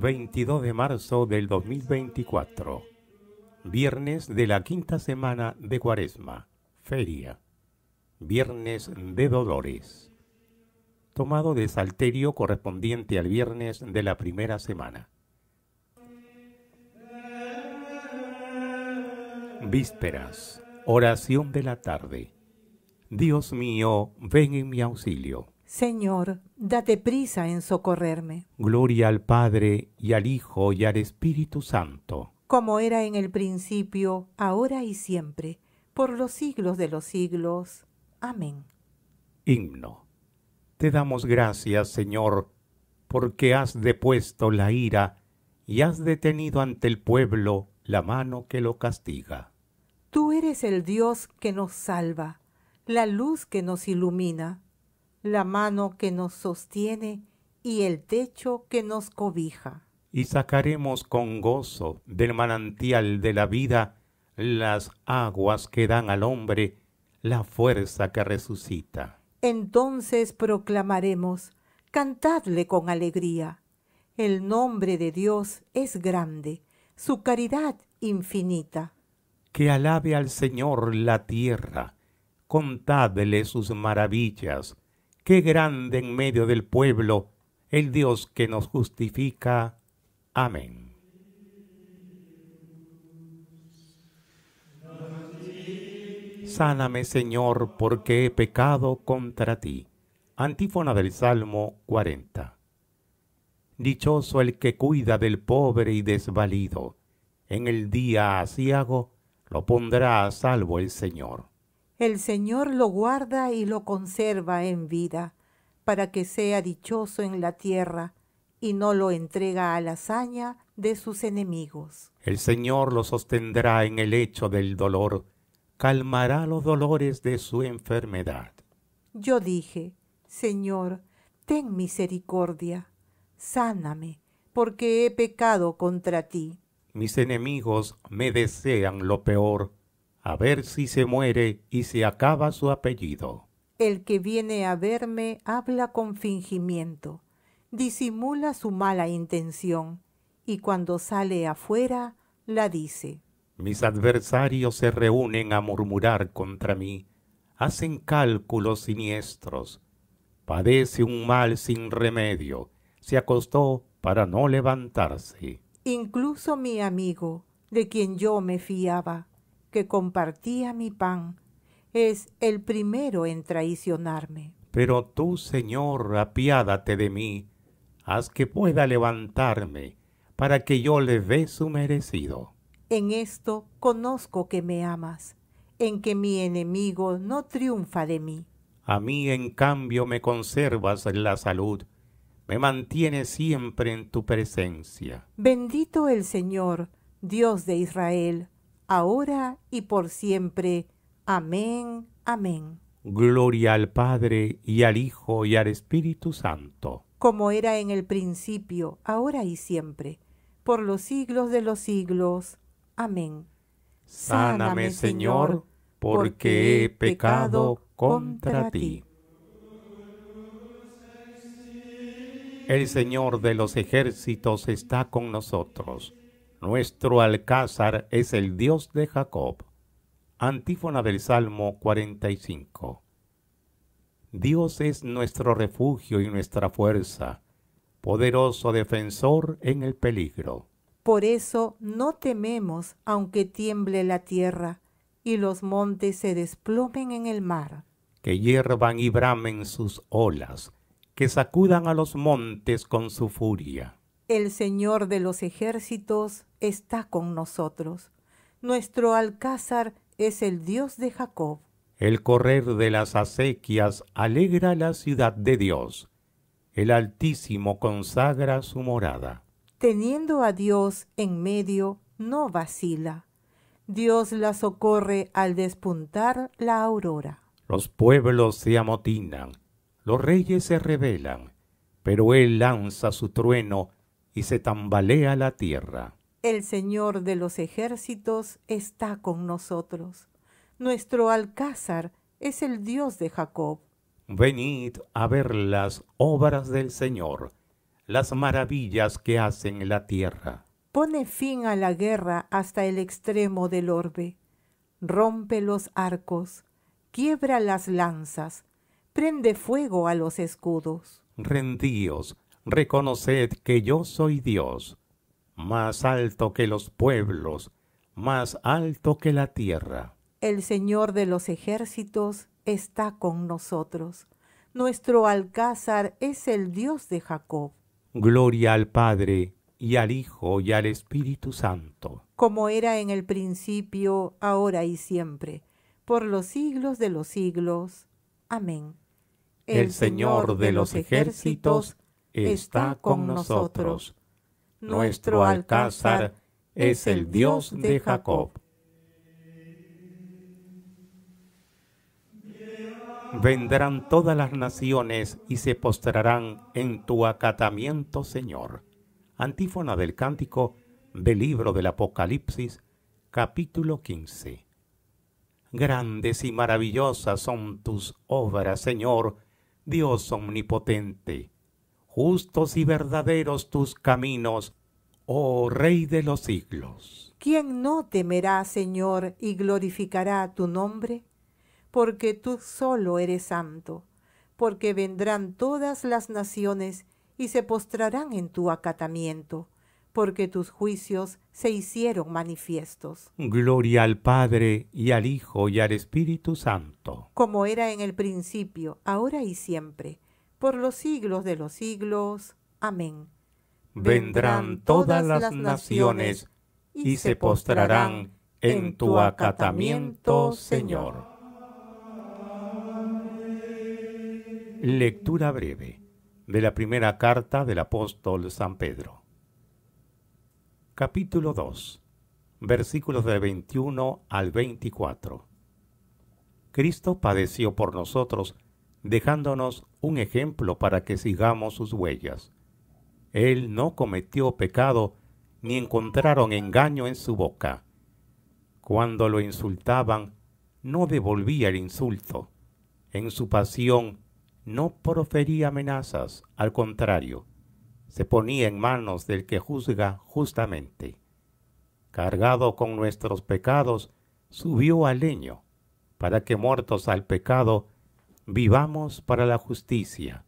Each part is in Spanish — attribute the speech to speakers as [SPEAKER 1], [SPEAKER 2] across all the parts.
[SPEAKER 1] 22 de marzo del 2024, viernes de la quinta semana de Cuaresma, feria,
[SPEAKER 2] viernes de
[SPEAKER 1] dolores, tomado de salterio correspondiente al viernes de la primera semana. Vísperas, oración de la tarde. Dios mío, ven en mi auxilio.
[SPEAKER 2] Señor, date prisa en socorrerme.
[SPEAKER 1] Gloria al Padre y al Hijo y al Espíritu Santo.
[SPEAKER 2] Como era en el principio, ahora y siempre, por los siglos de los siglos. Amén.
[SPEAKER 1] Himno. Te damos gracias, Señor, porque has depuesto la ira y has detenido ante el pueblo la mano que lo castiga.
[SPEAKER 2] Tú eres el Dios que nos salva, la luz que nos ilumina la mano que nos sostiene y el techo que nos cobija.
[SPEAKER 1] Y sacaremos con gozo del manantial de la vida las aguas que dan al hombre la fuerza que resucita.
[SPEAKER 2] Entonces proclamaremos, cantadle con alegría. El nombre de Dios es grande, su caridad infinita.
[SPEAKER 1] Que alabe al Señor la tierra, contadle sus maravillas Qué grande en medio del pueblo, el Dios que nos justifica. Amén. Sáname, Señor, porque he pecado contra ti. Antífona del Salmo 40. Dichoso el que cuida del pobre y desvalido. En el día asiago lo pondrá a salvo el Señor.
[SPEAKER 2] El Señor lo guarda y lo conserva en vida, para que sea dichoso en la tierra, y no lo entrega a la hazaña de sus enemigos.
[SPEAKER 1] El Señor lo sostendrá en el hecho del dolor, calmará los dolores de su enfermedad.
[SPEAKER 2] Yo dije, Señor, ten misericordia, sáname, porque he pecado contra ti.
[SPEAKER 1] Mis enemigos me desean lo peor a ver si se muere y se acaba su apellido.
[SPEAKER 2] El que viene a verme habla con fingimiento, disimula su mala intención y cuando sale afuera la dice.
[SPEAKER 1] Mis adversarios se reúnen a murmurar contra mí, hacen cálculos siniestros. Padece un mal sin remedio, se acostó para no levantarse.
[SPEAKER 2] Incluso mi amigo, de quien yo me fiaba, compartía mi pan es el primero en traicionarme.
[SPEAKER 1] Pero tú, Señor, apiádate de mí, haz que pueda levantarme, para que yo le dé su merecido.
[SPEAKER 2] En esto conozco que me amas, en que mi enemigo no triunfa de mí.
[SPEAKER 1] A mí, en cambio, me conservas la salud, me mantienes siempre en tu presencia.
[SPEAKER 2] Bendito el Señor, Dios de Israel, ahora y por siempre. Amén, amén.
[SPEAKER 1] Gloria al Padre y al Hijo y al Espíritu Santo.
[SPEAKER 2] Como era en el principio, ahora y siempre, por los siglos de los siglos. Amén.
[SPEAKER 1] Sáname, Señor, porque he pecado contra ti. El Señor de los ejércitos está con nosotros nuestro alcázar es el Dios de Jacob. Antífona del Salmo 45. Dios es nuestro refugio y nuestra fuerza, poderoso defensor en el peligro.
[SPEAKER 2] Por eso no tememos aunque tiemble la tierra y los montes se desplomen en el mar.
[SPEAKER 1] Que hiervan y bramen sus olas, que sacudan a los montes con su furia
[SPEAKER 2] el Señor de los ejércitos está con nosotros. Nuestro alcázar es el Dios de Jacob.
[SPEAKER 1] El correr de las acequias alegra la ciudad de Dios. El Altísimo consagra su morada.
[SPEAKER 2] Teniendo a Dios en medio, no vacila. Dios la socorre al despuntar la aurora.
[SPEAKER 1] Los pueblos se amotinan, los reyes se rebelan, pero Él lanza su trueno y se tambalea la tierra.
[SPEAKER 2] El Señor de los ejércitos está con nosotros. Nuestro alcázar es el Dios de Jacob.
[SPEAKER 1] Venid a ver las obras del Señor, las maravillas que hacen en la tierra.
[SPEAKER 2] Pone fin a la guerra hasta el extremo del orbe. Rompe los arcos, quiebra las lanzas, prende fuego a los escudos.
[SPEAKER 1] Rendíos reconoced que yo soy Dios, más alto que los pueblos, más alto que la tierra.
[SPEAKER 2] El Señor de los ejércitos está con nosotros. Nuestro alcázar es el Dios de Jacob.
[SPEAKER 1] Gloria al Padre, y al Hijo, y al Espíritu Santo.
[SPEAKER 2] Como era en el principio, ahora y siempre, por los siglos de los siglos. Amén. El, Señor, de, los ejércitos, ejércitos está con nosotros.
[SPEAKER 1] Nuestro alcázar es el Dios de Jacob. Vendrán todas las naciones y se postrarán en tu acatamiento, Señor. Antífona del cántico del libro del Apocalipsis, capítulo 15. Grandes y maravillosas son tus obras, Señor, Dios omnipotente justos y verdaderos tus caminos, oh Rey de los siglos.
[SPEAKER 2] ¿Quién no temerá, Señor, y glorificará tu nombre? Porque tú solo eres santo, porque vendrán todas las naciones y se postrarán en tu acatamiento, porque tus juicios se hicieron manifiestos.
[SPEAKER 1] Gloria al Padre y al Hijo y al Espíritu Santo.
[SPEAKER 2] Como era en el principio, ahora y siempre por los siglos de los siglos. Amén.
[SPEAKER 1] Vendrán todas las naciones y se postrarán en tu acatamiento, Señor. Lectura breve de la primera carta del apóstol San Pedro. Capítulo 2, versículos de 21 al 24. Cristo padeció por nosotros, dejándonos un ejemplo para que sigamos sus huellas. Él no cometió pecado, ni encontraron engaño en su boca. Cuando lo insultaban, no devolvía el insulto. En su pasión no profería amenazas, al contrario, se ponía en manos del que juzga justamente. Cargado con nuestros pecados, subió al leño, para que muertos al pecado Vivamos para la justicia.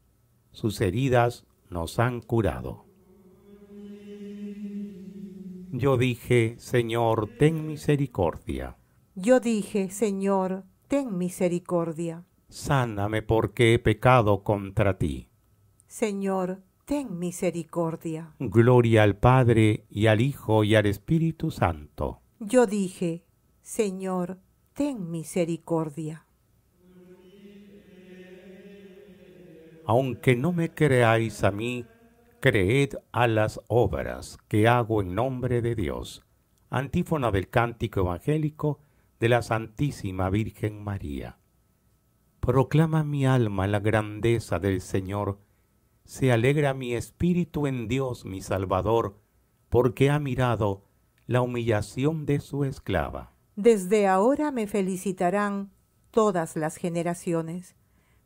[SPEAKER 1] Sus heridas nos han curado. Yo dije, Señor, ten misericordia.
[SPEAKER 2] Yo dije, Señor, ten misericordia.
[SPEAKER 1] Sáname porque he pecado contra ti.
[SPEAKER 2] Señor, ten misericordia.
[SPEAKER 1] Gloria al Padre y al Hijo y al Espíritu Santo.
[SPEAKER 2] Yo dije, Señor, ten misericordia.
[SPEAKER 1] aunque no me creáis a mí, creed a las obras que hago en nombre de Dios. Antífona del cántico evangélico de la Santísima Virgen María. Proclama mi alma la grandeza del Señor. Se alegra mi espíritu en Dios mi Salvador, porque ha mirado la humillación de su esclava.
[SPEAKER 2] Desde ahora me felicitarán todas las generaciones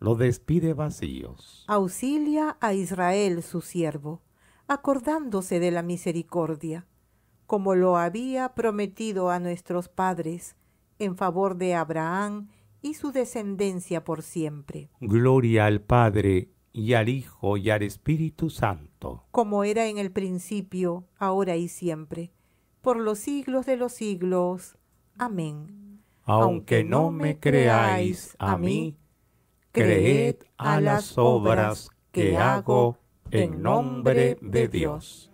[SPEAKER 1] lo despide vacíos.
[SPEAKER 2] Auxilia a Israel su siervo, acordándose de la misericordia, como lo había prometido a nuestros padres, en favor de Abraham y su descendencia por siempre.
[SPEAKER 1] Gloria al Padre y al Hijo y al Espíritu Santo.
[SPEAKER 2] Como era en el principio, ahora y siempre, por los siglos de los siglos. Amén. Aunque, no me creáis a mí,
[SPEAKER 1] creed a las obras que hago en nombre de Dios.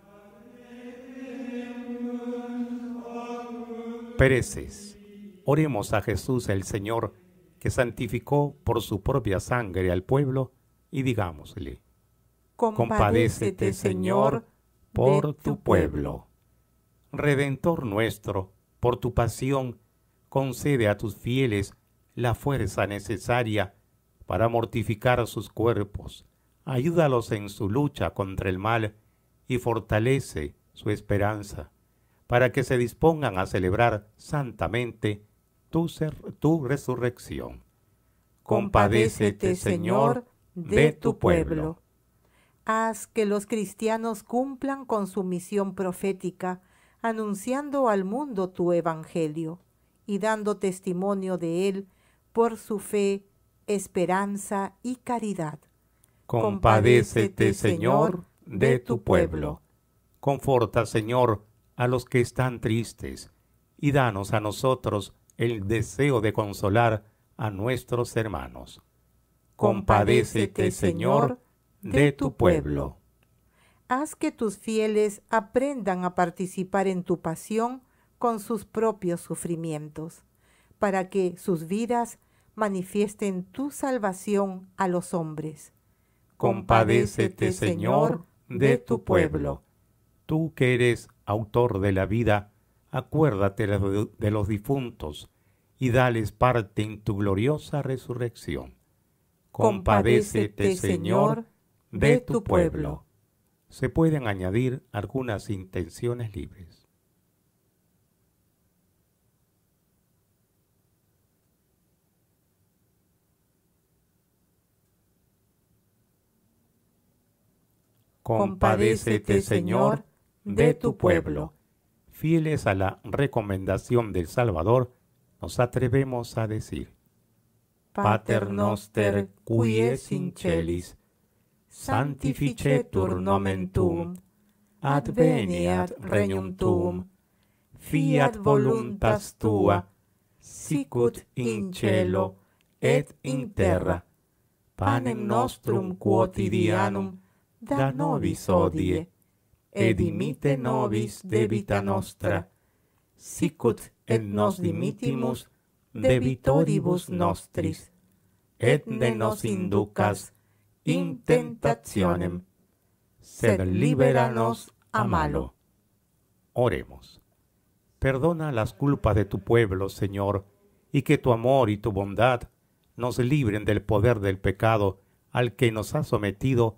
[SPEAKER 1] Pereces. Oremos a Jesús el Señor, que santificó por su propia sangre al pueblo, y digámosle, compadécete Señor por tu pueblo. Redentor nuestro, por tu pasión, concede a tus fieles la fuerza necesaria para mortificar sus cuerpos. Ayúdalos en su lucha contra el mal y fortalece su esperanza, para que se dispongan a celebrar santamente tu, tu resurrección. Compadécete, Señor, de tu pueblo.
[SPEAKER 2] Haz que los cristianos cumplan con su misión profética, anunciando al mundo tu evangelio y dando testimonio de él por su fe esperanza y caridad.
[SPEAKER 1] Compadécete, Señor, de tu pueblo. Conforta, Señor, a los que están tristes, y danos a nosotros el deseo de consolar a nuestros hermanos. Compadécete, Señor, de tu pueblo.
[SPEAKER 2] Haz que tus fieles aprendan a participar en tu pasión con sus propios sufrimientos, para que sus vidas manifiesten tu salvación a los hombres. Compadécete, Señor, de tu pueblo.
[SPEAKER 1] Tú que eres autor de la vida, acuérdate de los difuntos y dales parte en tu gloriosa resurrección. Compadécete, Señor, de tu pueblo. Se pueden añadir algunas intenciones libres. Compadécete, Señor, de tu pueblo. Fieles a la recomendación del Salvador, nos atrevemos a decir, Pater noster quies in celis, santificetur nomen tuum, adveniat regnum fiat voluntas tua, sicut in cielo et in terra, panem nostrum quotidianum da nobis oh odie, et dimite nobis debita nostra, sicut et nos dimitimus debitoribus nostris, et ne nos inducas in tentationem, sed nos a malo. Oremos. Perdona las culpas de tu pueblo, Señor, y que tu amor y tu bondad nos libren del poder del pecado al que nos ha sometido